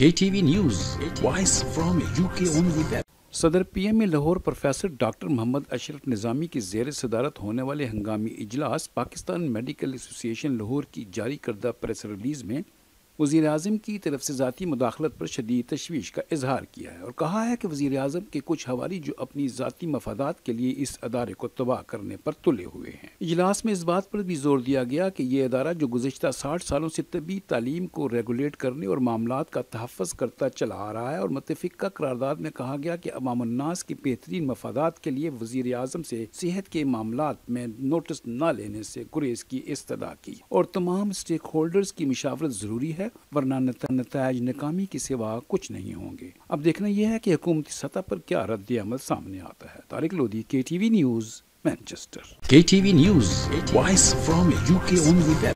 KTV News, voice from UK on the web. सदर ए Lahore professor doctor Mohammad Ashraf Nizami की जेर सदारत होने वाले हंगामी इजलास पाकिस्तान मेडिकल एसोसिएशन लाहौर की जारी करदा प्रेस रिलीज़ में वज़ी अजम की तरफ से ज़ाती मुदाखलत पर शदीद तशवीश का इजहार किया है और कहा है कि वज़ी अजम के कुछ हवाली जो अपनी ज़ाती मफादा के लिए इस अदारे को तबाह करने पर तुले हुए हैं इजलास में इस बात पर भी जोर दिया गया कि यह अदारा जो गुजशत साठ सालों से तबी तालीम को रेगुलेट करने और मामला का तहफ़ करता चला आ रहा है और मतफिका करारदाद में कहा गया कि अमामन्नास के बेहतरीन मफादात के लिए वजीर अजम से सेहत के मामला में नोटिस न लेने से गुरेज की इस्तः की और तमाम स्टेक होल्डर्स की मशावरत ज़रूरी है वरना नतज नाकामी के सिवा कुछ नहीं होंगे अब देखना यह है कि हुकूमती सतह पर क्या रद्द अमल सामने आता है तारिक लोधी के टी वी न्यूज़ मैनचेस्टर के T V news voice from U के